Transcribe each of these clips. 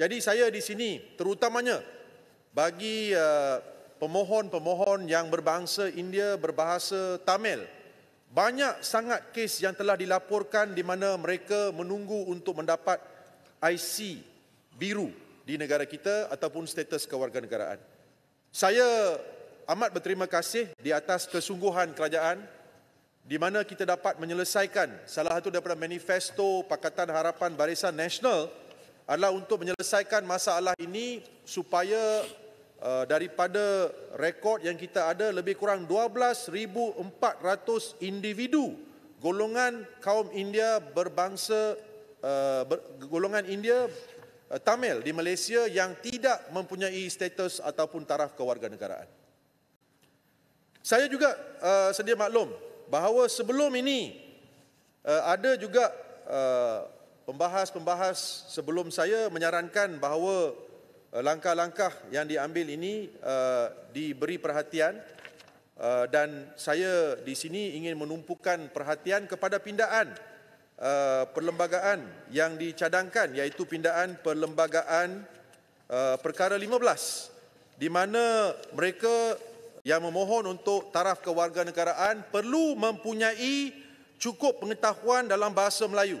Jadi saya di sini terutamanya bagi uh, pemohon-pemohon yang berbangsa India berbahasa Tamil. Banyak sangat kes yang telah dilaporkan di mana mereka menunggu untuk mendapat IC biru di negara kita ataupun status kewarganegaraan. Saya amat berterima kasih di atas kesungguhan kerajaan di mana kita dapat menyelesaikan salah satu daripada manifesto Pakatan Harapan Barisan Nasional adalah untuk menyelesaikan masalah ini supaya uh, daripada rekod yang kita ada lebih kurang 12400 individu golongan kaum India berbangsa uh, ber, golongan India uh, Tamil di Malaysia yang tidak mempunyai status ataupun taraf kewarganegaraan. Saya juga uh, sedia maklum bahawa sebelum ini uh, ada juga uh, pembahas-pembahas sebelum saya menyarankan bahawa eh, langkah-langkah yang diambil ini uh, diberi perhatian uh, dan saya di sini ingin menumpukan perhatian kepada pindaan uh, perlembagaan yang dicadangkan iaitu pindaan perlembagaan uh, perkara 15 di mana mereka yang memohon untuk taraf kewarganegaraan perlu mempunyai cukup pengetahuan dalam bahasa Melayu.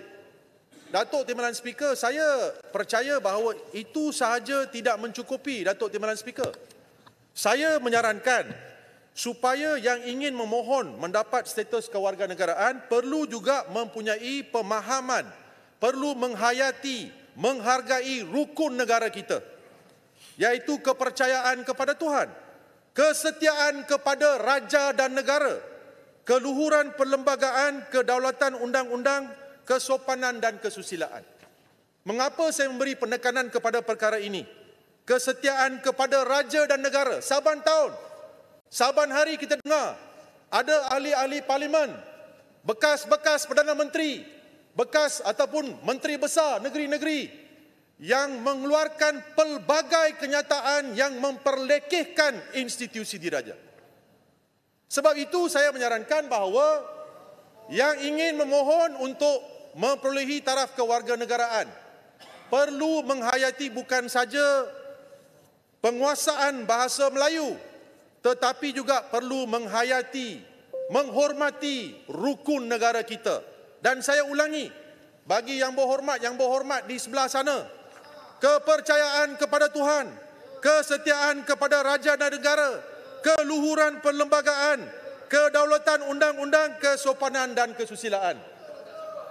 Datuk Timbalan Speaker, saya percaya bahawa itu sahaja tidak mencukupi Datuk Timbalan Speaker. Saya menyarankan supaya yang ingin memohon mendapat status kewarganegaraan perlu juga mempunyai pemahaman, perlu menghayati, menghargai rukun negara kita. Iaitu kepercayaan kepada Tuhan, kesetiaan kepada raja dan negara, keluhuran perlembagaan, kedaulatan undang-undang, kesopanan dan kesusilaan. Mengapa saya memberi penekanan kepada perkara ini? Kesetiaan kepada raja dan negara. Saban tahun, saban hari kita dengar ada ahli-ahli parlimen, bekas-bekas Perdana Menteri, bekas ataupun Menteri Besar negeri-negeri yang mengeluarkan pelbagai kenyataan yang memperlekehkan institusi diraja. Sebab itu saya menyarankan bahawa yang ingin memohon untuk memperolehi taraf kewarganegaraan perlu menghayati bukan saja penguasaan bahasa Melayu tetapi juga perlu menghayati menghormati rukun negara kita dan saya ulangi bagi yang berhormat yang berhormat di sebelah sana kepercayaan kepada Tuhan kesetiaan kepada raja dan negara keluhuran perlembagaan kedaulatan undang-undang kesopanan dan kesusilaan.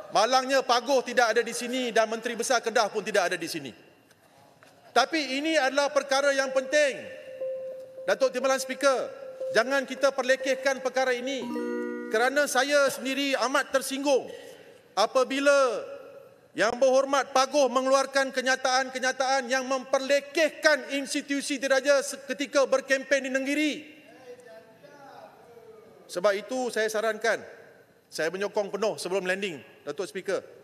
Malangnya Pagoh tidak ada di sini dan Menteri Besar Kedah pun tidak ada di sini. Tapi ini adalah perkara yang penting. Datuk Timbalan Speaker, jangan kita perlekehkan perkara ini kerana saya sendiri amat tersinggung apabila Yang Berhormat Pagoh mengeluarkan kenyataan-kenyataan yang memperlekehkan institusi diraja ketika berkempen di negeri sebab itu saya sarankan, saya menyokong penuh sebelum landing, Datuk Speaker.